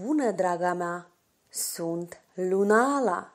Bună, draga mea! Sunt Lunala!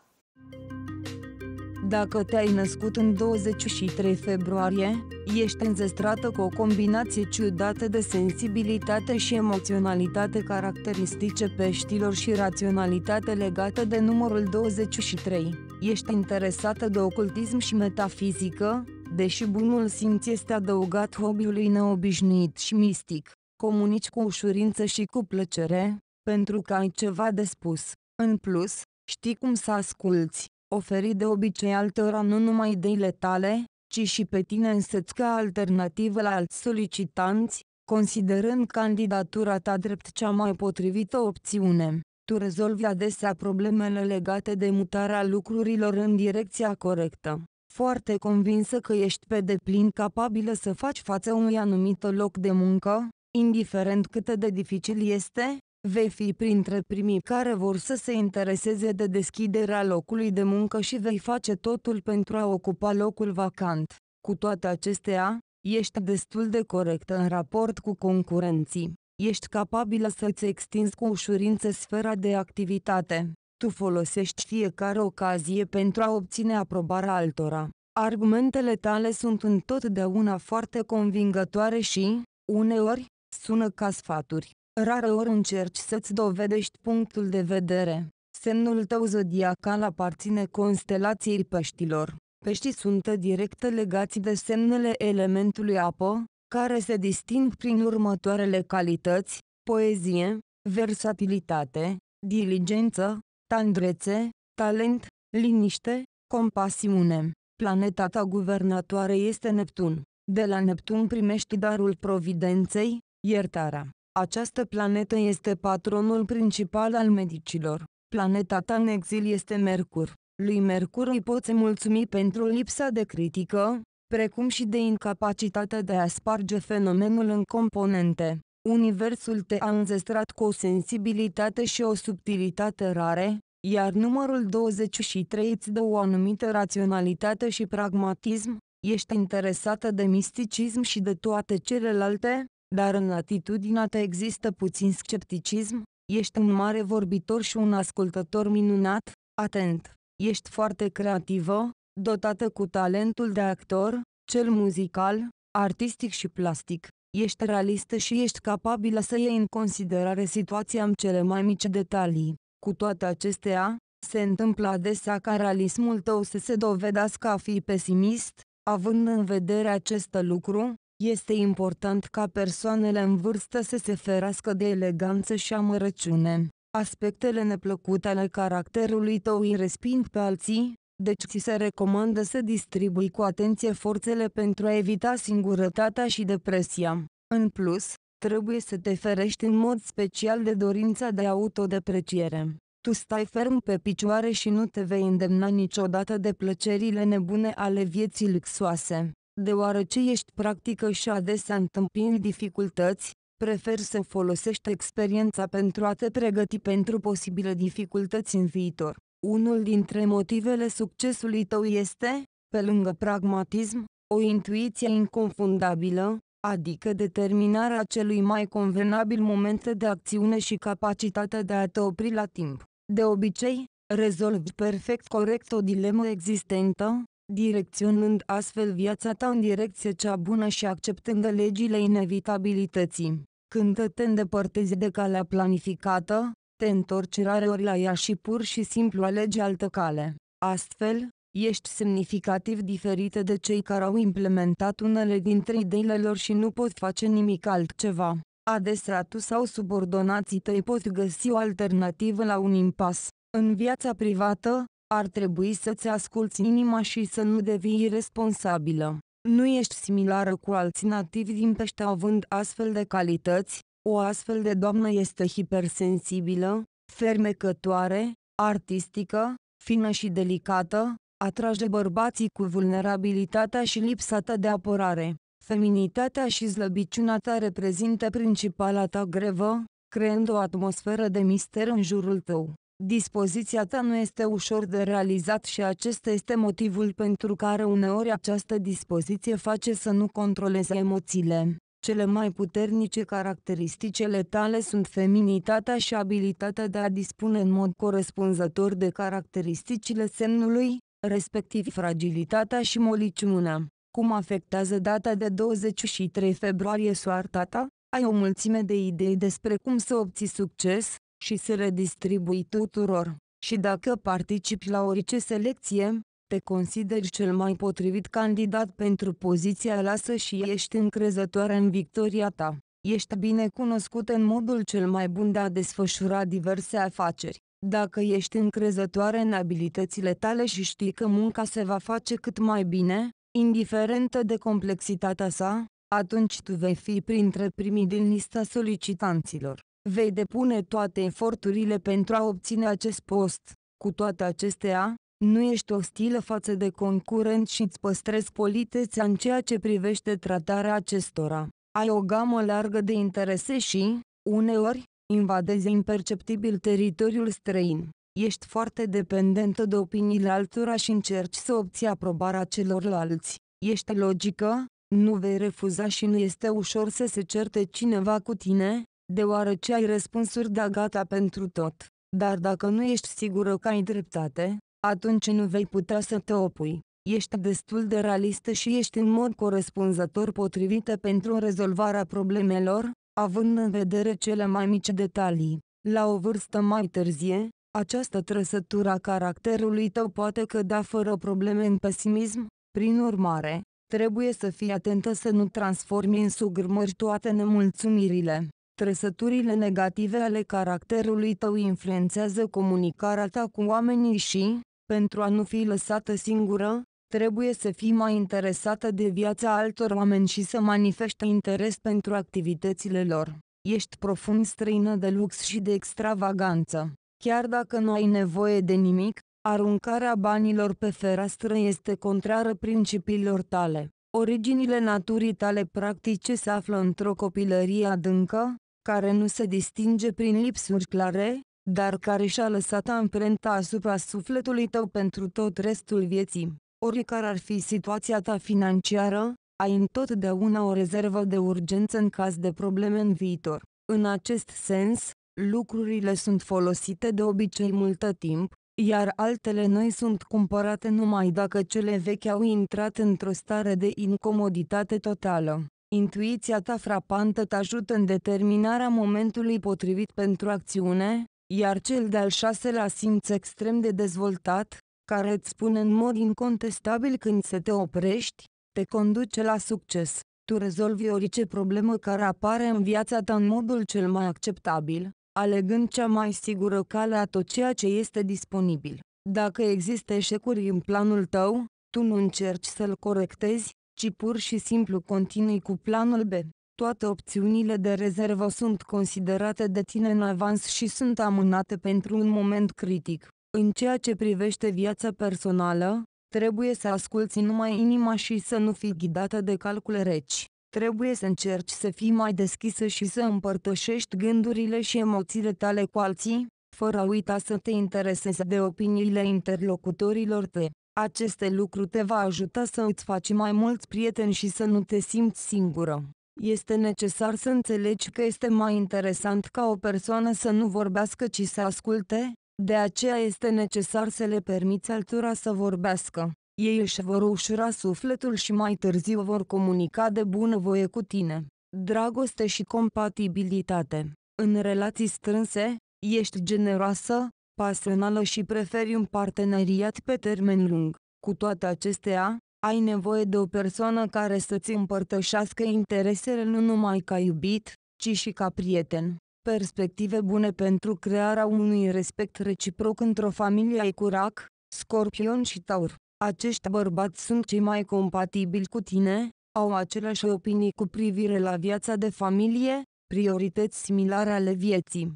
Dacă te-ai născut în 23 februarie, ești înzestrată cu o combinație ciudată de sensibilitate și emoționalitate caracteristice peștilor și raționalitate legată de numărul 23. Ești interesată de ocultism și metafizică, deși bunul simț este adăugat hobby-ului neobișnuit și mistic. Comunici cu ușurință și cu plăcere, pentru că ai ceva de spus. În plus, știi cum să asculți, oferi de obicei altora nu numai ideile tale, ci și pe tine însăți ca alternativă la alți solicitanți, considerând candidatura ta drept cea mai potrivită opțiune. Tu rezolvi adesea problemele legate de mutarea lucrurilor în direcția corectă. Foarte convinsă că ești pe deplin capabilă să faci față unui anumit loc de muncă, indiferent cât de dificil este, Vei fi printre primii care vor să se intereseze de deschiderea locului de muncă și vei face totul pentru a ocupa locul vacant. Cu toate acestea, ești destul de corectă în raport cu concurenții. Ești capabilă să-ți extinzi cu ușurință sfera de activitate. Tu folosești fiecare ocazie pentru a obține aprobarea altora. Argumentele tale sunt întotdeauna foarte convingătoare și, uneori, sună ca sfaturi. Rară ori încerci să-ți dovedești punctul de vedere. Semnul tău zodiacal aparține constelației peștilor. Peștii sunt direct legați de semnele elementului apă, care se disting prin următoarele calități, poezie, versatilitate, diligență, tandrețe, talent, liniște, compasiune. Planeta ta guvernatoare este Neptun. De la Neptun primești darul providenței, iertarea, această planetă este patronul principal al medicilor. Planeta ta în exil este Mercur. Lui Mercur îi poți mulțumi pentru lipsa de critică, precum și de incapacitatea de a sparge fenomenul în componente. Universul te-a înzestrat cu o sensibilitate și o subtilitate rare, iar numărul 23 îți dă o anumită raționalitate și pragmatism, ești interesată de misticism și de toate celelalte, dar în atitudinea ta există puțin scepticism, ești un mare vorbitor și un ascultător minunat, atent, ești foarte creativă, dotată cu talentul de actor, cel muzical, artistic și plastic, ești realistă și ești capabilă să iei în considerare situația în cele mai mici detalii. Cu toate acestea, se întâmplă adesea ca realismul tău să se dovedească a fi pesimist, având în vedere acest lucru, este important ca persoanele în vârstă să se ferească de eleganță și amărăciune. Aspectele neplăcute ale caracterului tău îi resping pe alții, deci ți se recomandă să distribui cu atenție forțele pentru a evita singurătatea și depresia. În plus, trebuie să te ferești în mod special de dorința de autodepreciere. Tu stai ferm pe picioare și nu te vei îndemna niciodată de plăcerile nebune ale vieții luxoase deoarece ești practică și adesea întâmpini dificultăți, prefer să folosești experiența pentru a te pregăti pentru posibile dificultăți în viitor. Unul dintre motivele succesului tău este, pe lângă pragmatism, o intuiție inconfundabilă, adică determinarea celui mai convenabil moment de acțiune și capacitatea de a te opri la timp. De obicei, rezolvi perfect corect o dilemă existentă, direcționând astfel viața ta în direcție cea bună și acceptând legile inevitabilității. Când te îndepărtezi de calea planificată, te întorci rareori la ea și pur și simplu alegi altă cale. Astfel, ești semnificativ diferită de cei care au implementat unele dintre ideile lor și nu pot face nimic altceva. Adesea tu sau subordonații tăi pot găsi o alternativă la un impas. În viața privată, ar trebui să-ți asculți inima și să nu devii irresponsabilă. Nu ești similară cu alți nativi din pește având astfel de calități, o astfel de doamnă este hipersensibilă, fermecătoare, artistică, fină și delicată, atrage bărbații cu vulnerabilitatea și lipsa ta de apărare. Feminitatea și slăbiciunea ta reprezintă principala ta grevă, creând o atmosferă de mister în jurul tău. Dispoziția ta nu este ușor de realizat și acesta este motivul pentru care uneori această dispoziție face să nu controleze emoțiile. Cele mai puternice caracteristicele tale sunt feminitatea și abilitatea de a dispune în mod corespunzător de caracteristicile semnului, respectiv fragilitatea și moliciunea. Cum afectează data de 23 februarie soarta ta? Ai o mulțime de idei despre cum să obții succes, și se redistribui tuturor. Și dacă participi la orice selecție, te consideri cel mai potrivit candidat pentru poziția lasă și ești încrezătoare în victoria ta. Ești bine cunoscut în modul cel mai bun de a desfășura diverse afaceri. Dacă ești încrezătoare în abilitățile tale și știi că munca se va face cât mai bine, indiferentă de complexitatea sa, atunci tu vei fi printre primii din lista solicitanților. Vei depune toate eforturile pentru a obține acest post. Cu toate acestea, nu ești ostilă față de concurent și îți păstrezi politețea în ceea ce privește tratarea acestora. Ai o gamă largă de interese și, uneori, invadezi imperceptibil teritoriul străin. Ești foarte dependentă de opiniile altora și încerci să obții aprobarea celorlalți. Ești logică, nu vei refuza și nu este ușor să se certe cineva cu tine, deoarece ai răspunsuri de gata pentru tot. Dar dacă nu ești sigură că ai dreptate, atunci nu vei putea să te opui. Ești destul de realistă și ești în mod corespunzător potrivită pentru rezolvarea problemelor, având în vedere cele mai mici detalii. La o vârstă mai târzie, această trăsătură a caracterului tău poate cădea fără probleme în pesimism, prin urmare, trebuie să fii atentă să nu transformi în sugrmări toate nemulțumirile. Trăsăturile negative ale caracterului tău influențează comunicarea ta cu oamenii și, pentru a nu fi lăsată singură, trebuie să fii mai interesată de viața altor oameni și să manifeste interes pentru activitățile lor. Ești profund străină de lux și de extravaganță. Chiar dacă nu ai nevoie de nimic, aruncarea banilor pe fereastră este contrară principiilor tale. Originile naturii tale practice se află într-o copilărie adâncă, care nu se distinge prin lipsuri clare, dar care și-a lăsat amprenta asupra sufletului tău pentru tot restul vieții. Oricare ar fi situația ta financiară, ai întotdeauna o rezervă de urgență în caz de probleme în viitor. În acest sens, lucrurile sunt folosite de obicei multă timp, iar altele noi sunt cumpărate numai dacă cele vechi au intrat într-o stare de incomoditate totală. Intuiția ta frapantă te ajută în determinarea momentului potrivit pentru acțiune, iar cel de-al șaselea simț extrem de dezvoltat, care îți spune în mod incontestabil când să te oprești, te conduce la succes. Tu rezolvi orice problemă care apare în viața ta în modul cel mai acceptabil, alegând cea mai sigură cale a tot ceea ce este disponibil. Dacă există eșecuri în planul tău, tu nu încerci să-l corectezi, ci pur și simplu continui cu planul B. Toate opțiunile de rezervă sunt considerate de tine în avans și sunt amânate pentru un moment critic. În ceea ce privește viața personală, trebuie să asculți numai inima și să nu fii ghidată de calcule reci. Trebuie să încerci să fii mai deschisă și să împărtășești gândurile și emoțiile tale cu alții, fără a uita să te interesezi de opiniile interlocutorilor tăi. Aceste lucruri te va ajuta să îți faci mai mulți prieteni și să nu te simți singură. Este necesar să înțelegi că este mai interesant ca o persoană să nu vorbească, ci să asculte, de aceea este necesar să le permiți altora să vorbească. Ei își vor ușura sufletul și mai târziu vor comunica de bunăvoie cu tine. Dragoste și compatibilitate În relații strânse, ești generoasă, pasională și preferi un parteneriat pe termen lung. Cu toate acestea, ai nevoie de o persoană care să-ți împărtășească interesele nu numai ca iubit, ci și ca prieten. Perspective bune pentru crearea unui respect reciproc într-o familie ai curac, scorpion și taur. Acești bărbați sunt cei mai compatibili cu tine, au aceleași opinii cu privire la viața de familie, priorități similare ale vieții.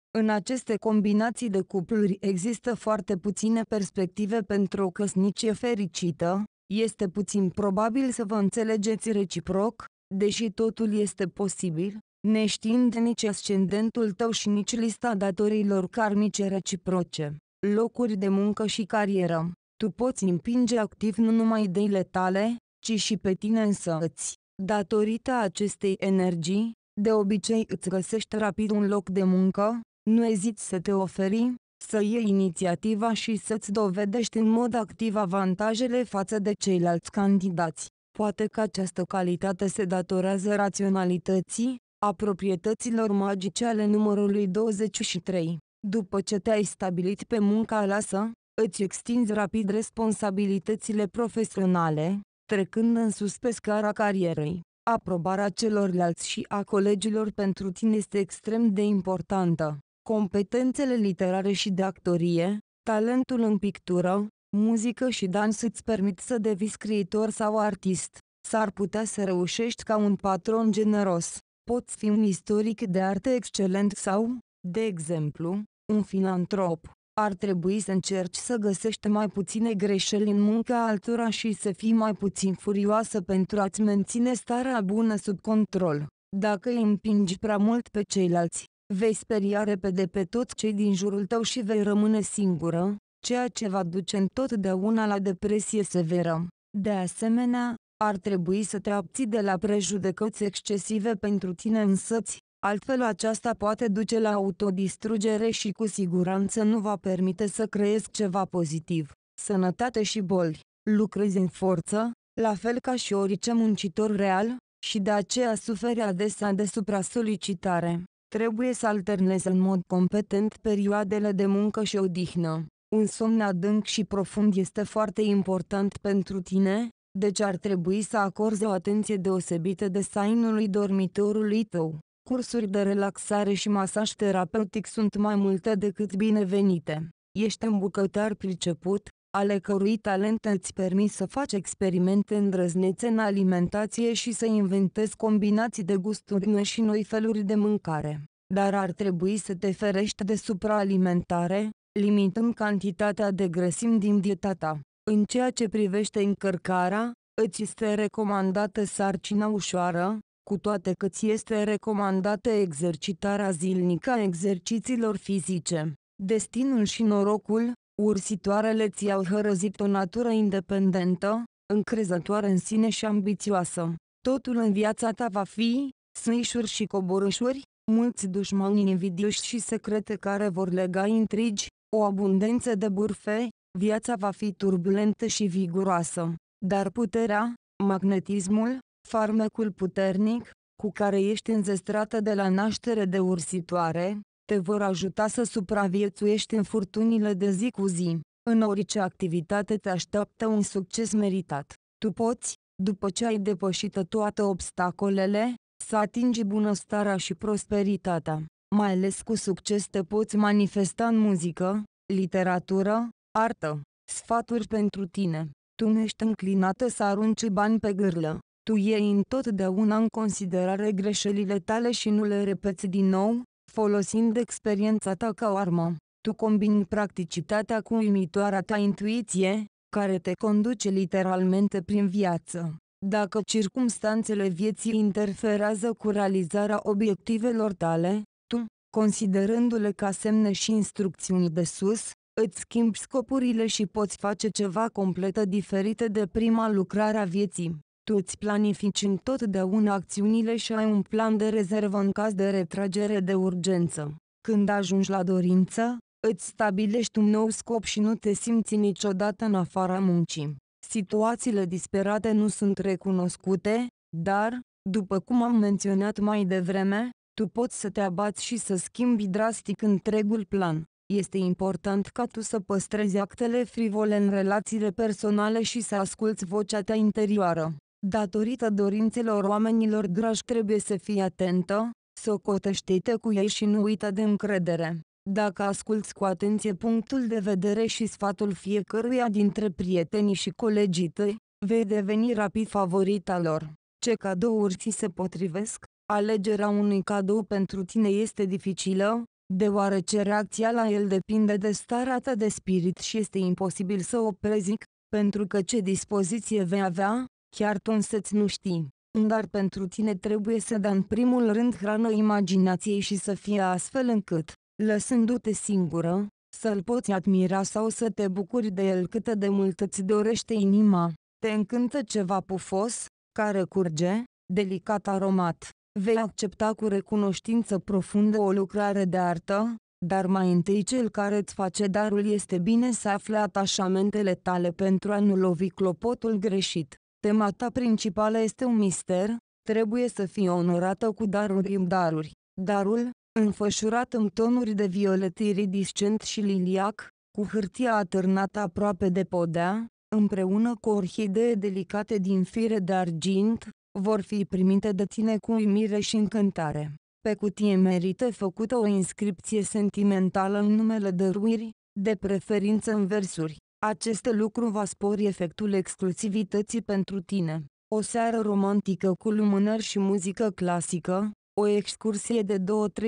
în aceste combinații de cupluri există foarte puține perspective pentru o căsnicie fericită, este puțin probabil să vă înțelegeți reciproc, deși totul este posibil, neștiind nici ascendentul tău și nici lista datorilor karmice reciproce, locuri de muncă și carieră. Tu poți împinge activ nu numai ideile tale, ci și pe tine însăți. Datorită acestei energii, de obicei îți găsești rapid un loc de muncă, nu eziți să te oferi, să iei inițiativa și să-ți dovedești în mod activ avantajele față de ceilalți candidați. Poate că această calitate se datorează raționalității, a proprietăților magice ale numărului 23. După ce te-ai stabilit pe munca lasă, îți extinzi rapid responsabilitățile profesionale, trecând în sus pe scara carierei. Aprobarea celorlalți și a colegilor pentru tine este extrem de importantă competențele literare și de actorie, talentul în pictură, muzică și dans îți permit să devii scriitor sau artist. S-ar putea să reușești ca un patron generos. Poți fi un istoric de artă excelent sau, de exemplu, un filantrop. Ar trebui să încerci să găsești mai puține greșeli în munca altora și să fii mai puțin furioasă pentru a-ți menține starea bună sub control. Dacă îi împingi prea mult pe ceilalți, Vei speria repede pe toți cei din jurul tău și vei rămâne singură, ceea ce va duce întotdeauna la depresie severă. De asemenea, ar trebui să te abții de la prejudecăți excesive pentru tine însăți, altfel aceasta poate duce la autodistrugere și cu siguranță nu va permite să creezi ceva pozitiv. Sănătate și boli. Lucrezi în forță, la fel ca și orice muncitor real, și de aceea suferi adesea de supra-solicitare. Trebuie să alternezi în mod competent perioadele de muncă și odihnă. Un somn adânc și profund este foarte important pentru tine, deci ar trebui să acorzi o atenție deosebită de sainului dormitorului tău. Cursuri de relaxare și masaj terapeutic sunt mai multe decât binevenite. Ești un bucătar priceput, ale cărui talent îți permis să faci experimente îndrăznețe în alimentație și să inventezi combinații de gusturi și noi feluri de mâncare. Dar ar trebui să te ferești de supraalimentare, limitând cantitatea de grăsimi din dieta ta. În ceea ce privește încărcarea, îți este recomandată sarcina ușoară, cu toate că ți este recomandată exercitarea zilnică a exercițiilor fizice. Destinul și norocul, Ursitoarele ți-au hărăzit o natură independentă, încrezătoare în sine și ambițioasă. Totul în viața ta va fi, sâișuri și coborâșuri, mulți dușmani invidioși și secrete care vor lega intrigi, o abundență de burfe, viața va fi turbulentă și viguroasă. Dar puterea, magnetismul, farmecul puternic, cu care ești înzestrată de la naștere de ursitoare, te vor ajuta să supraviețuiești în furtunile de zi cu zi. În orice activitate te așteaptă un succes meritat. Tu poți, după ce ai depășit toate obstacolele, să atingi bunăstarea și prosperitatea. Mai ales cu succes te poți manifesta în muzică, literatură, artă. Sfaturi pentru tine. Tu nu ești înclinată să arunci bani pe gârlă. Tu iei întotdeauna în considerare greșelile tale și nu le repeți din nou, folosind experiența ta ca o armă. Tu combini practicitatea cu uimitoarea ta intuiție, care te conduce literalmente prin viață. Dacă circumstanțele vieții interferează cu realizarea obiectivelor tale, tu, considerându-le ca semne și instrucțiuni de sus, îți schimbi scopurile și poți face ceva completă diferite de prima lucrare a vieții. Tu îți planifici întotdeauna acțiunile și ai un plan de rezervă în caz de retragere de urgență. Când ajungi la dorință, îți stabilești un nou scop și nu te simți niciodată în afara muncii. Situațiile disperate nu sunt recunoscute, dar, după cum am menționat mai devreme, tu poți să te abați și să schimbi drastic întregul plan. Este important ca tu să păstrezi actele frivole în relațiile personale și să asculți vocea ta interioară datorită dorințelor oamenilor dragi trebuie să fii atentă, socotește-te cu ei și nu uită de încredere. Dacă asculți cu atenție punctul de vedere și sfatul fiecăruia dintre prietenii și colegii tăi, vei deveni rapid favorita lor. Ce cadouri ți se potrivesc? Alegerea unui cadou pentru tine este dificilă, deoarece reacția la el depinde de starea ta de spirit și este imposibil să o prezic, pentru că ce dispoziție vei avea, Chiar tu însăți nu știi. Dar pentru tine trebuie să dai în primul rând hrană imaginației și să fie astfel încât, lăsându-te singură, să-l poți admira sau să te bucuri de el cât de mult îți dorește inima. Te încântă ceva pufos, care curge, delicat aromat. Vei accepta cu recunoștință profundă o lucrare de artă, dar mai întâi cel care îți face darul este bine să afle atașamentele tale pentru a nu lovi clopotul greșit. Tema ta principală este un mister, trebuie să fii onorată cu daruri în daruri. Darul, înfășurat în tonuri de violet iridiscent și liliac, cu hârtia atârnată aproape de podea, împreună cu orhidee delicate din fire de argint, vor fi primite de tine cu uimire și încântare. Pe cutie merită făcută o inscripție sentimentală în numele dăruirii, de preferință în versuri. Acest lucru va spori efectul exclusivității pentru tine. O seară romantică cu lumânări și muzică clasică, o excursie de 2-3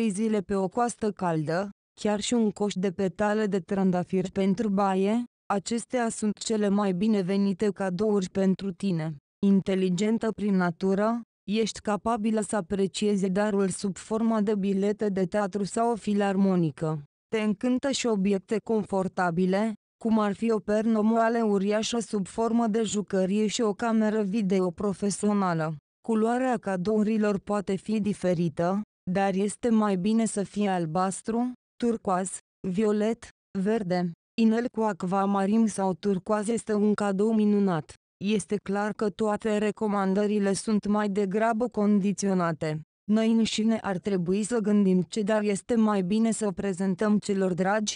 zile pe o coastă caldă, chiar și un coș de petale de trandafir pentru baie, acestea sunt cele mai binevenite cadouri pentru tine. Inteligentă prin natură, ești capabilă să apreciezi darul sub forma de bilete de teatru sau o filarmonică. Te încântă și obiecte confortabile, cum ar fi o pernă moale uriașă sub formă de jucărie și o cameră video profesională. Culoarea cadourilor poate fi diferită, dar este mai bine să fie albastru, turcoaz, violet, verde. Inel cu acvamarim sau turcoaz este un cadou minunat. Este clar că toate recomandările sunt mai degrabă condiționate. Noi înșine ar trebui să gândim ce dar este mai bine să prezentăm celor dragi,